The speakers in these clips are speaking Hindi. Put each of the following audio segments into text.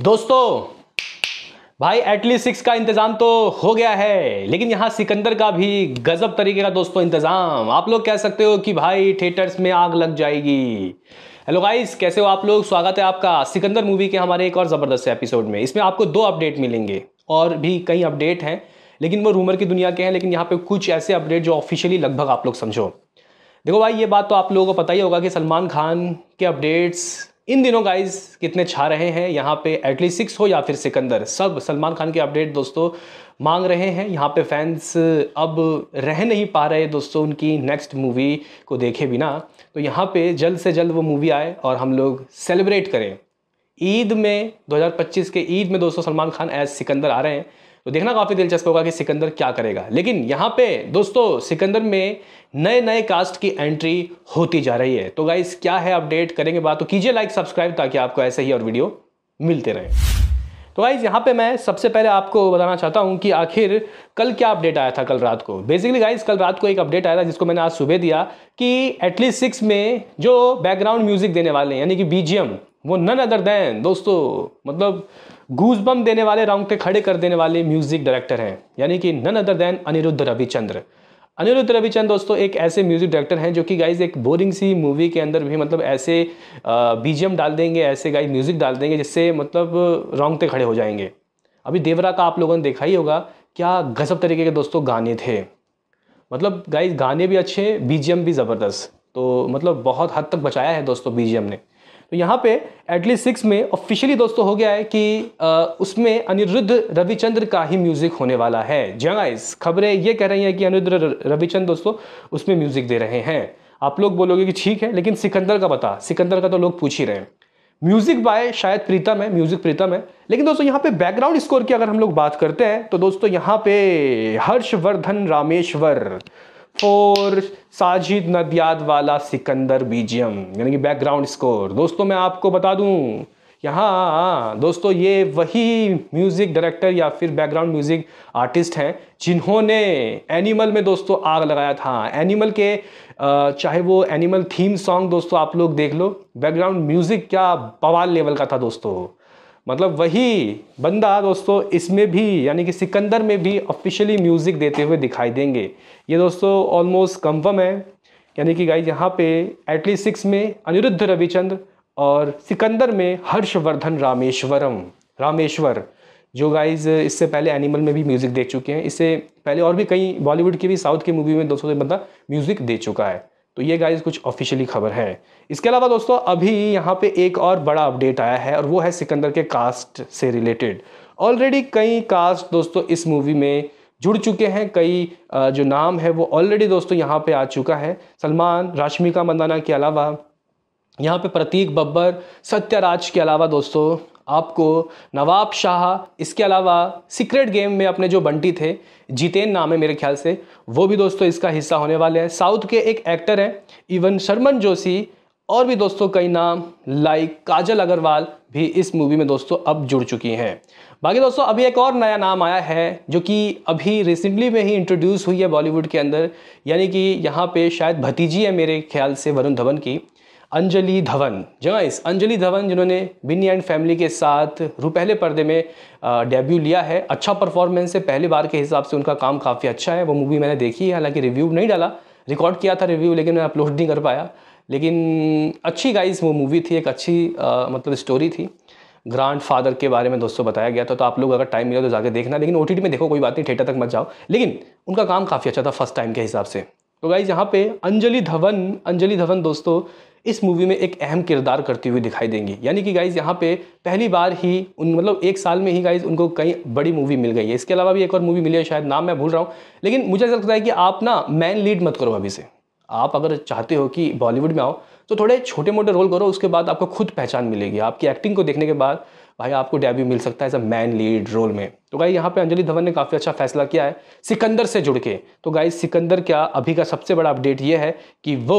दोस्तों भाई एटलीस्ट सिक्स का इंतज़ाम तो हो गया है लेकिन यहाँ सिकंदर का भी गज़ब तरीके का दोस्तों इंतज़ाम आप लोग कह सकते हो कि भाई थिएटर्स में आग लग जाएगी हेलो गाइस कैसे हो आप लोग स्वागत है आपका सिकंदर मूवी के हमारे एक और ज़बरदस्त एपिसोड में इसमें आपको दो अपडेट मिलेंगे और भी कई अपडेट हैं लेकिन वो रूमर की दुनिया के हैं लेकिन यहाँ पे कुछ ऐसे अपडेट जो ऑफिशियली लगभग आप लोग समझो देखो भाई ये बात तो आप लोगों को पता ही होगा कि सलमान खान के अपडेट्स इन दिनों गाइज कितने छा रहे हैं यहाँ पे एटली सिक्स हो या फिर सिकंदर सब सलमान खान के अपडेट दोस्तों मांग रहे हैं यहाँ पे फैंस अब रह नहीं पा रहे दोस्तों उनकी नेक्स्ट मूवी को देखे बिना तो यहाँ पे जल्द से जल्द वो मूवी आए और हम लोग सेलिब्रेट करें ईद में 2025 के ईद में दोस्तों सलमान खान एज सिकंदर आ रहे हैं तो देखना काफ़ी दिलचस्प होगा कि सिकंदर क्या करेगा लेकिन यहाँ पे दोस्तों सिकंदर में नए नए कास्ट की एंट्री होती जा रही है तो गाइस क्या है अपडेट करेंगे बात तो कीजिए लाइक सब्सक्राइब ताकि आपको ऐसे ही और वीडियो मिलते रहे तो गाइज यहाँ पे मैं सबसे पहले आपको बताना चाहता हूँ कि आखिर कल क्या अपडेट आया था कल रात को बेसिकली गाइज कल रात को एक अपडेट आया था जिसको मैंने आज सुबह दिया कि एटलीस्ट सिक्स में जो बैकग्राउंड म्यूजिक देने वाले हैं यानी कि बीजीएम वो नन अदर दैन दोस्तों मतलब गूजबम देने वाले रंगते खड़े कर देने वाले म्यूजिक डायरेक्टर हैं यानी कि none other than Anirudh Ravichander Anirudh Ravichander दोस्तों एक ऐसे म्यूजिक डायरेक्टर हैं जो कि गाइज एक बोरिंग सी मूवी के अंदर भी मतलब ऐसे बीजीएम डाल देंगे ऐसे गाइज म्यूजिक डाल देंगे जिससे मतलब रोंगते खड़े हो जाएंगे अभी देवरा का आप लोगों ने देखा ही होगा क्या गजब तरीके के दोस्तों गाने थे मतलब गाइज गाने भी अच्छे बीजीएम भी ज़बरदस्त तो मतलब बहुत हद तक बचाया है दोस्तों बीजीएम ने तो यहाँ पे एटलीस्ट सिक्स में ऑफिशियली दोस्तों हो गया है कि आ, उसमें अनिरुद्ध रविचंद्र का ही म्यूजिक होने वाला है जंगाइस खबरें ये कह रही हैं कि अनिरुद्ध रविचंद दोस्तों उसमें म्यूजिक दे रहे हैं आप लोग बोलोगे कि ठीक है लेकिन सिकंदर का बता सिकंदर का तो लोग पूछ ही रहे हैं म्यूजिक बाय शायद प्रीतम है म्यूजिक प्रीतम है लेकिन दोस्तों यहाँ पे बैकग्राउंड स्कोर की अगर हम लोग बात करते हैं तो दोस्तों यहाँ पे हर्षवर्धन रामेश्वर फोर साजिद नदियाद वाला सिकंदर बीजियम यानी कि बैकग्राउंड स्कोर दोस्तों मैं आपको बता दूं यहाँ दोस्तों ये वही म्यूज़िक डायरेक्टर या फिर बैकग्राउंड म्यूज़िक आर्टिस्ट हैं जिन्होंने एनिमल में दोस्तों आग लगाया था एनिमल के चाहे वो एनिमल थीम सॉन्ग दोस्तों आप लोग देख लो बैकग्राउंड म्यूज़िक क्या बवाल लेवल का था दोस्तों मतलब वही बंदा दोस्तों इसमें भी यानी कि सिकंदर में भी ऑफिशियली म्यूज़िक देते हुए दिखाई देंगे ये दोस्तों ऑलमोस्ट कंफर्म है यानी कि गाइज यहाँ पे एटलीस्ट सिक्स में अनिरुद्ध रविचंद्र और सिकंदर में हर्षवर्धन रामेश्वरम रामेश्वर जो गाइज इससे पहले एनिमल में भी म्यूज़िक दे चुके हैं इससे पहले और भी कई बॉलीवुड की भी साउथ की मूवी में दोस्तों बंदा म्यूज़िक दे चुका है तो ये गाइज कुछ ऑफिशियली खबर है इसके अलावा दोस्तों अभी यहाँ पे एक और बड़ा अपडेट आया है और वो है सिकंदर के कास्ट से रिलेटेड ऑलरेडी कई कास्ट दोस्तों इस मूवी में जुड़ चुके हैं कई जो नाम है वो ऑलरेडी दोस्तों यहाँ पे आ चुका है सलमान राश्मिका मंदाना के अलावा यहाँ पे प्रतीक बब्बर सत्याराज के अलावा दोस्तों आपको नवाब शाह इसके अलावा सीक्रेट गेम में अपने जो बंटी थे जितेन नाम है मेरे ख्याल से वो भी दोस्तों इसका हिस्सा होने वाले हैं साउथ के एक एक्टर हैं इवन शर्मन जोशी और भी दोस्तों कई नाम लाइक काजल अग्रवाल भी इस मूवी में दोस्तों अब जुड़ चुकी हैं बाकी दोस्तों अभी एक और नया नाम आया है जो कि अभी रिसेंटली में ही इंट्रोड्यूस हुई है बॉलीवुड के अंदर यानी कि यहाँ पे शायद भतीजी है मेरे ख्याल से वरुण धवन की अंजलि धवन जी इस अंजलि धवन जिन्होंने बिन्नी एंड फैमिली के साथ रुपहले पर्दे में डेब्यू लिया है अच्छा परफॉर्मेंस है पहली बार के हिसाब से उनका काम काफ़ी अच्छा है वो मूवी मैंने देखी है हालांकि रिव्यू नहीं डाला रिकॉर्ड किया था रिव्यू लेकिन मैं अपलोड नहीं कर पाया लेकिन अच्छी गाइस वो मूवी थी एक अच्छी आ, मतलब स्टोरी थी ग्रांड फादर के बारे में दोस्तों बताया गया था तो आप लोग अगर टाइम मिला तो जाकर देखना लेकिन ओ में देखो कोई बात नहीं थिएटर तक मत जाओ लेकिन उनका काम काफ़ी अच्छा था फर्स्ट टाइम के हिसाब से तो गाइज यहाँ पे अंजलि धवन अंजलि धवन दोस्तों इस मूवी में एक अहम किरदार करती हुई दिखाई देंगी यानी कि गाइज यहाँ पे पहली बार ही उन मतलब एक साल में ही गाइज उनको कई बड़ी मूवी मिल गई है इसके अलावा भी एक और मूवी मिली है शायद नाम मैं भूल रहा हूँ लेकिन मुझे ऐसा लगता है कि आप ना मैन लीड मत करो अभी से आप अगर चाहते हो कि बॉलीवुड में आओ तो थोड़े छोटे मोटे रोल करो उसके बाद आपको खुद पहचान मिलेगी आपकी एक्टिंग को देखने के बाद भाई आपको डेब्यू मिल सकता है as a main lead role में तो गाई यहाँ पे अंजलि धवन ने काफ़ी अच्छा फैसला किया है सिकंदर से जुड़ के तो गाई सिकंदर क्या अभी का सबसे बड़ा अपडेट ये है कि वो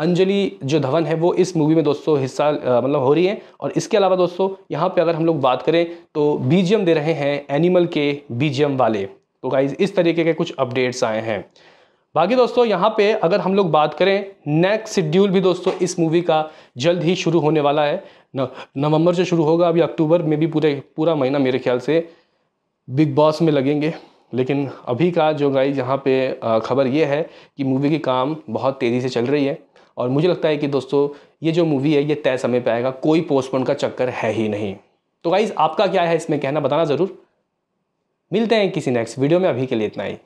अंजलि जो धवन है वो इस मूवी में दोस्तों हिस्सा मतलब हो रही है और इसके अलावा दोस्तों यहाँ पे अगर हम लोग बात करें तो बीजीएम दे रहे हैं एनिमल के बीजीएम वाले तो गाइज इस तरीके के कुछ अपडेट्स आए हैं बाकी दोस्तों यहाँ पे अगर हम लोग बात करें नेक्स्ट शेड्यूल भी दोस्तों इस मूवी का जल्द ही शुरू होने वाला है नवंबर से शुरू होगा अभी अक्टूबर में भी पूरे पूरा महीना मेरे ख्याल से बिग बॉस में लगेंगे लेकिन अभी का जो गाइज यहाँ पे खबर ये है कि मूवी की काम बहुत तेज़ी से चल रही है और मुझे लगता है कि दोस्तों ये जो मूवी है ये तय समय पर आएगा कोई पोस्टपोन का चक्कर है ही नहीं तो गाइज़ आपका क्या है इसमें कहना बताना ज़रूर मिलते हैं किसी नेक्स्ट वीडियो में अभी के लिए इतना ही